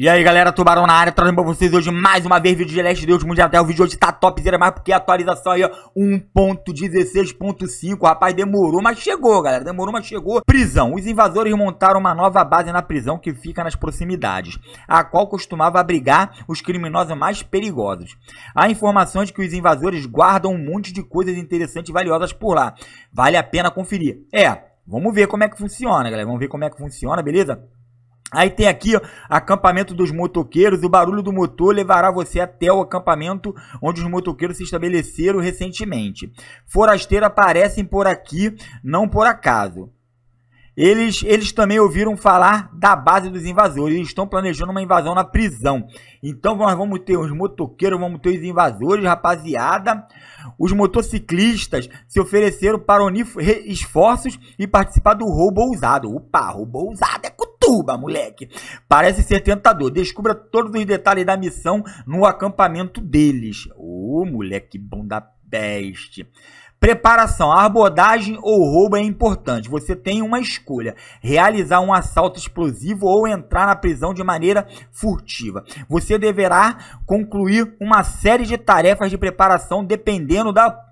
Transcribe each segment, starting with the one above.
E aí galera, Tubarão na área, trazendo pra vocês hoje mais uma vez vídeo de Leste Deus Mundial. até O vídeo de hoje tá topzera mais porque a atualização aí, 1.16.5, rapaz, demorou, mas chegou galera, demorou, mas chegou. Prisão, os invasores montaram uma nova base na prisão que fica nas proximidades, a qual costumava abrigar os criminosos mais perigosos. Há informações que os invasores guardam um monte de coisas interessantes e valiosas por lá, vale a pena conferir. É, vamos ver como é que funciona galera, vamos ver como é que funciona, beleza? Aí tem aqui ó, acampamento dos motoqueiros. O barulho do motor levará você até o acampamento onde os motoqueiros se estabeleceram recentemente. Forasteiro aparecem por aqui, não por acaso. Eles, eles também ouviram falar da base dos invasores. Eles estão planejando uma invasão na prisão. Então nós vamos ter os motoqueiros, vamos ter os invasores, rapaziada. Os motociclistas se ofereceram para unir esforços e participar do roubo ousado. Opa, roubo ousado perturba, moleque. Parece ser tentador. Descubra todos os detalhes da missão no acampamento deles. Ô, oh, moleque bom da peste. Preparação, abordagem ou roubo é importante. Você tem uma escolha: realizar um assalto explosivo ou entrar na prisão de maneira furtiva. Você deverá concluir uma série de tarefas de preparação dependendo da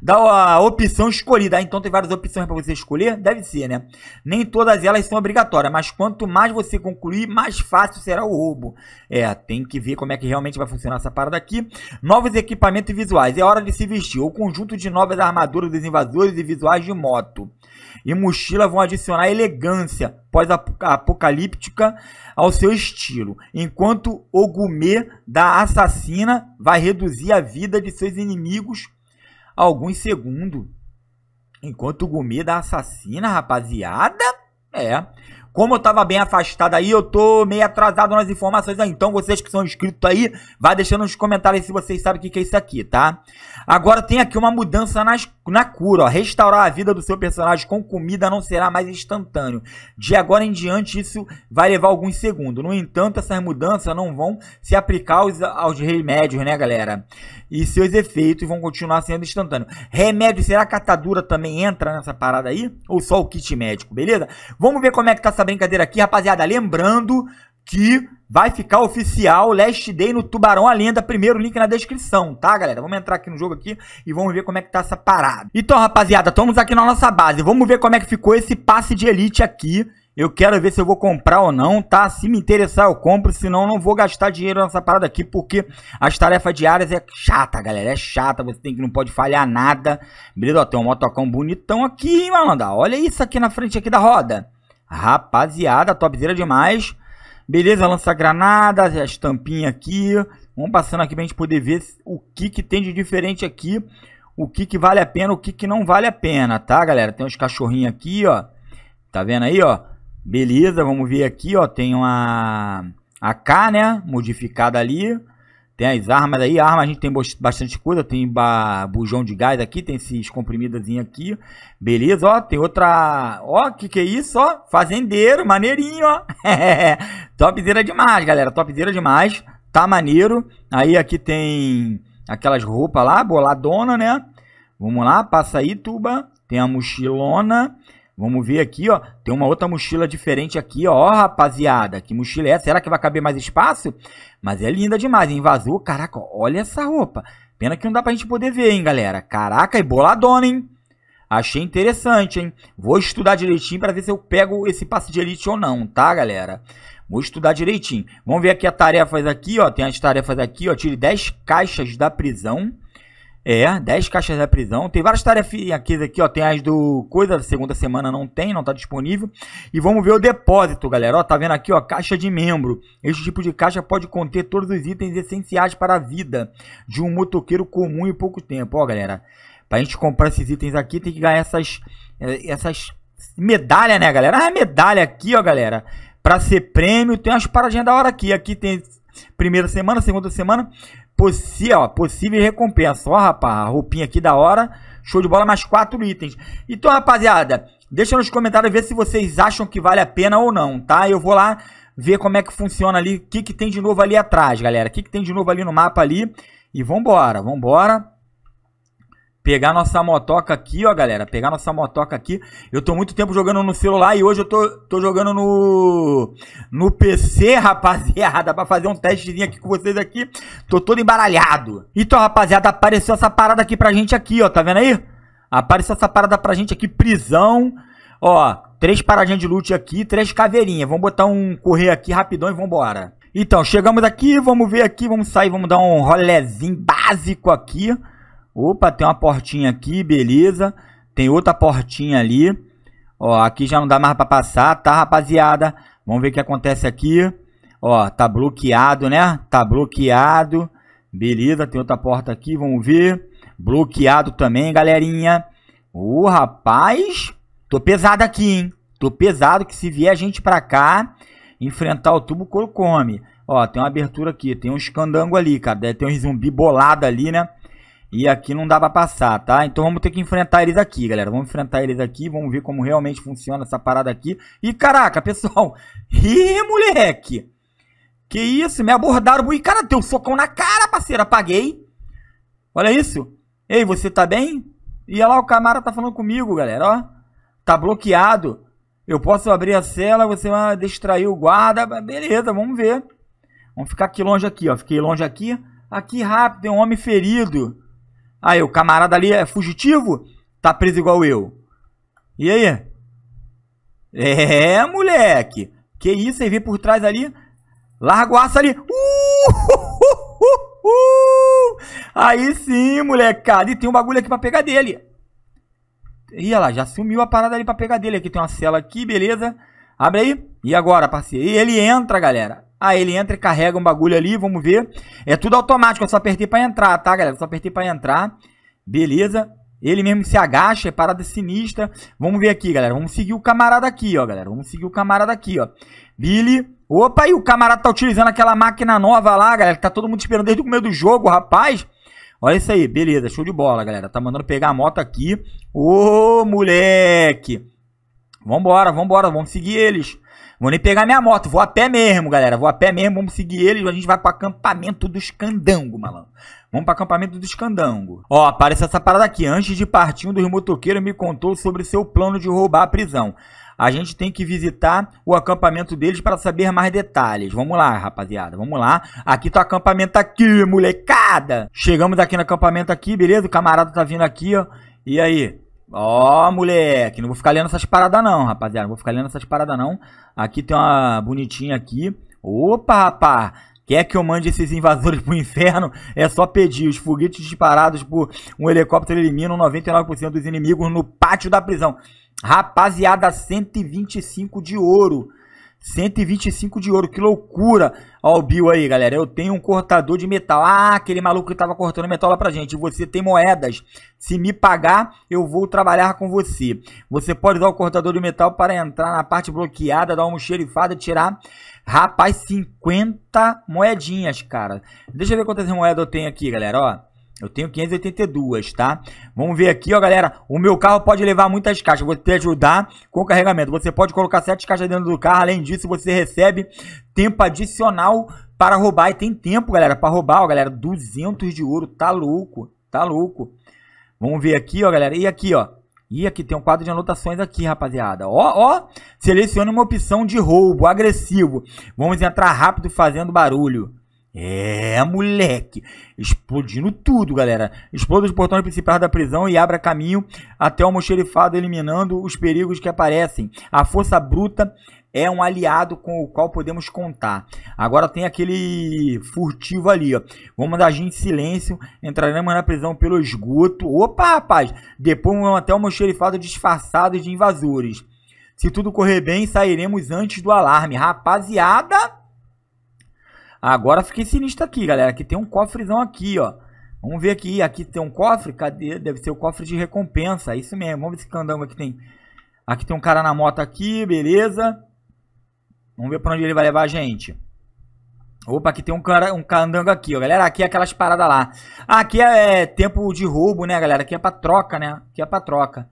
da opção escolhida. Ah, então tem várias opções para você escolher, deve ser, né? Nem todas elas são obrigatórias, mas quanto mais você concluir, mais fácil será o roubo. É, tem que ver como é que realmente vai funcionar essa parada aqui. Novos equipamentos visuais. É hora de se vestir. O conjunto de novas armaduras dos invasores e visuais de moto e mochila vão adicionar elegância pós-apocalíptica ao seu estilo, enquanto o gourmet da assassina vai reduzir a vida de seus inimigos alguns segundos. Enquanto o gomê da assassina, rapaziada. É. Como eu tava bem afastado aí, eu tô meio atrasado nas informações Então, vocês que são inscritos aí, vai deixando nos comentários se vocês sabem o que, que é isso aqui, tá? Agora tem aqui uma mudança nas, na cura, ó. Restaurar a vida do seu personagem com comida não será mais instantâneo. De agora em diante, isso vai levar alguns segundos. No entanto, essas mudanças não vão se aplicar aos, aos remédios, né, galera? E seus efeitos vão continuar sendo instantâneos. Remédio, será que a catadura também entra nessa parada aí? Ou só o kit médico, beleza? Vamos ver como é que tá essa brincadeira aqui, rapaziada. Lembrando que vai ficar oficial Last Day no Tubarão a Lenda. Primeiro link na descrição, tá, galera? Vamos entrar aqui no jogo aqui e vamos ver como é que tá essa parada. Então, rapaziada, estamos aqui na nossa base. Vamos ver como é que ficou esse passe de elite aqui. Eu quero ver se eu vou comprar ou não, tá? Se me interessar, eu compro, senão não vou gastar dinheiro nessa parada aqui, porque as tarefas diárias é chata, galera, é chata, você tem que não pode falhar nada. Beleza, ó, tem um motocão bonitão aqui, hein, malandro? Olha isso aqui na frente aqui da roda. Rapaziada, topzera demais. Beleza, lança granadas a estampinha aqui. Vamos passando aqui pra gente poder ver o que, que tem de diferente aqui. O que, que vale a pena, o que, que não vale a pena, tá, galera? Tem uns cachorrinhos aqui, ó. Tá vendo aí, ó? Beleza, vamos ver aqui, ó. Tem uma... A K, né? Modificada ali. Tem as armas aí, arma a gente tem bastante coisa, tem bujão de gás aqui, tem esses comprimidos aqui, beleza, ó, tem outra, ó, que que é isso, ó, fazendeiro, maneirinho, ó, topzera demais, galera, topzera demais, tá maneiro, aí aqui tem aquelas roupas lá, boladona, né, vamos lá, passa aí, tuba, tem a mochilona, Vamos ver aqui, ó. Tem uma outra mochila diferente aqui, ó. Ó, rapaziada, que mochila é essa? Será que vai caber mais espaço? Mas é linda demais, hein? Vazou. Caraca, olha essa roupa. Pena que não dá pra gente poder ver, hein, galera. Caraca, e boladona, hein? Achei interessante, hein? Vou estudar direitinho para ver se eu pego esse passe de elite ou não, tá, galera? Vou estudar direitinho. Vamos ver aqui as tarefas aqui, ó. Tem as tarefas aqui, ó. Tire 10 caixas da prisão. É, 10 caixas da prisão. Tem várias tarefinhas aqui, aqui, ó. Tem as do coisa, segunda semana não tem, não tá disponível. E vamos ver o depósito, galera. Ó, tá vendo aqui, ó, caixa de membro. Este tipo de caixa pode conter todos os itens essenciais para a vida de um motoqueiro comum em pouco tempo, ó, galera. Pra gente comprar esses itens aqui, tem que ganhar essas eh, essas medalha, né, galera? Ah, medalha aqui, ó, galera. Pra ser prêmio, tem umas paradinhas da hora aqui. Aqui tem primeira semana, segunda semana. Possi ó, possível recompensa. Ó, rapaz, a roupinha aqui da hora. Show de bola, mais quatro itens. Então, rapaziada, deixa nos comentários ver se vocês acham que vale a pena ou não, tá? Eu vou lá ver como é que funciona ali, o que, que tem de novo ali atrás, galera. O que, que tem de novo ali no mapa ali. E vambora, vambora pegar nossa motoca aqui, ó, galera. Pegar nossa motoca aqui. Eu tô muito tempo jogando no celular e hoje eu tô, tô jogando no no PC, rapaziada, pra fazer um testezinho aqui com vocês aqui. Tô todo embaralhado. Então, rapaziada, apareceu essa parada aqui pra gente aqui, ó. Tá vendo aí? Apareceu essa parada pra gente aqui, prisão. Ó, três paradinhas de loot aqui, três caveirinhas. Vamos botar um correr aqui rapidão e vambora. Então, chegamos aqui, vamos ver aqui, vamos sair, vamos dar um rolezinho básico aqui. Opa, tem uma portinha aqui, beleza. Tem outra portinha ali. Ó, aqui já não dá mais para passar, tá, rapaziada? Vamos ver o que acontece aqui. Ó, tá bloqueado, né? Tá bloqueado. Beleza, tem outra porta aqui, vamos ver. Bloqueado também, galerinha. Ô, oh, rapaz, tô pesado aqui, hein? Tô pesado que se vier a gente pra cá, enfrentar o tubo, o couro come. Ó, tem uma abertura aqui, tem um escandango ali, cara. Deve ter um zumbi bolado ali, né? E aqui não dá pra passar, tá? Então vamos ter que enfrentar eles aqui, galera. Vamos enfrentar eles aqui, vamos ver como realmente funciona essa parada aqui. E caraca, pessoal! Ih, moleque! Que isso, me abordaram. E cara, deu um socão na cara, parceiro. Apaguei. Olha isso. Ei, você tá bem? E olha lá, o Camara tá falando comigo, galera, ó. Tá bloqueado. Eu posso abrir a cela, você vai distrair o guarda. Beleza, vamos ver. Vamos ficar aqui longe aqui, ó. Fiquei longe aqui. Aqui rápido, tem um homem ferido. Aí, ah, o camarada ali é fugitivo? Tá preso igual eu. E aí? É, moleque. Que isso, aí vem por trás ali. Larga o aço ali. Uh, aí sim, molecada. E tem um bagulho aqui pra pegar dele. Ih, olha lá, já sumiu a parada ali pra pegar dele. Aqui tem uma cela aqui, beleza. Abre aí. E agora, parceiro? E ele entra, galera. Ah, ele entra e carrega um bagulho ali, vamos ver. É tudo automático, eu só apertei para entrar, tá, galera? Eu só apertei para entrar. Beleza. Ele mesmo se agacha, é parada sinistra. Vamos ver aqui, galera. Vamos seguir o camarada aqui, ó, galera. Vamos seguir o camarada aqui, ó. Billy. Opa, e o camarada tá utilizando aquela máquina nova lá, galera. Que tá todo mundo esperando desde o começo do jogo, rapaz. Olha isso aí, beleza. Show de bola, galera. Tá mandando pegar a moto aqui. Ô, moleque. Vambora, vambora. Vamos seguir eles. Vou nem pegar minha moto, vou a pé mesmo, galera. Vou a pé mesmo, vamos seguir eles. A gente vai pro acampamento dos candango, malandro. Vamos pro acampamento dos candango. Ó, aparece essa parada aqui. Antes de partir, um dos motoqueiros me contou sobre seu plano de roubar a prisão. A gente tem que visitar o acampamento deles para saber mais detalhes. Vamos lá, rapaziada. Vamos lá. Aqui tá o acampamento aqui, molecada. Chegamos aqui no acampamento aqui, beleza? O camarada tá vindo aqui, ó. E aí? Ó, oh, moleque, não vou ficar lendo essas paradas não, rapaziada. Não vou ficar lendo essas paradas não. Aqui tem uma bonitinha aqui. Opa, rapá. Quer que eu mande esses invasores pro inferno? É só pedir. Os foguetes disparados por um helicóptero eliminam 99% dos inimigos no pátio da prisão. Rapaziada, 125 de ouro. 125 de ouro, que loucura! Ó o Bill aí, galera, eu tenho um cortador de metal. Ah, aquele maluco que tava cortando metal lá pra gente. Você tem moedas. Se me pagar, eu vou trabalhar com você. Você pode usar o cortador de metal para entrar na parte bloqueada, dar uma xerifada e tirar, rapaz, 50 moedinhas, cara. Deixa eu ver quantas moedas eu tenho aqui, galera, ó. Eu tenho 582, tá? Vamos ver aqui, ó, galera. O meu carro pode levar muitas caixas. Vou te ajudar com o carregamento. Você pode colocar sete caixas dentro do carro. Além disso, você recebe tempo adicional para roubar. E tem tempo, galera, para roubar, ó, galera. 200 de ouro. Tá louco, tá louco. Vamos ver aqui, ó, galera. E aqui, ó. E aqui tem um quadro de anotações aqui, rapaziada. Ó, ó. Selecione uma opção de roubo agressivo. Vamos entrar rápido fazendo barulho. É, moleque! Explodindo tudo, galera. Exploda os portões principais da prisão e abra caminho até o almoxerifado, eliminando os perigos que aparecem. A força bruta é um aliado com o qual podemos contar. Agora tem aquele furtivo ali, ó. Vamos a em silêncio, entraremos na prisão pelo esgoto. Opa, rapaz! Depois vamos até o almoxerifado disfarçado de invasores. Se tudo correr bem, sairemos antes do alarme. Rapaziada! Agora fiquei sinistro aqui, galera. Aqui tem um cofrezão aqui, ó. Vamos ver aqui. Aqui tem um cofre. Cadê? Deve ser o cofre de recompensa. É isso mesmo. Vamos ver se candango aqui tem. Aqui tem um cara na moto aqui, beleza. Vamos ver pra onde ele vai levar a gente. Opa, aqui tem um, cara, um candango aqui, ó. Galera, aqui é aquelas paradas lá. Aqui é, é tempo de roubo, né, galera? Aqui é pra troca, né? Aqui é pra troca.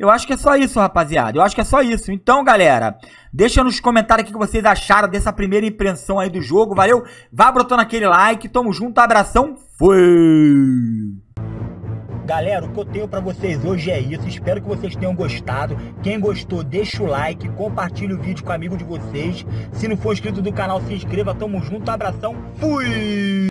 Eu acho que é só isso, rapaziada. Eu acho que é só isso. Então, galera, deixa nos comentários o que vocês acharam dessa primeira impressão aí do jogo. Valeu? Vá brotando aquele like. Tamo junto. Abração. Fui! Galera, o que eu tenho para vocês hoje é isso. Espero que vocês tenham gostado. Quem gostou, deixa o like, compartilha o vídeo com o amigo de vocês. Se não for inscrito do canal, se inscreva. Tamo junto, abração. Fui!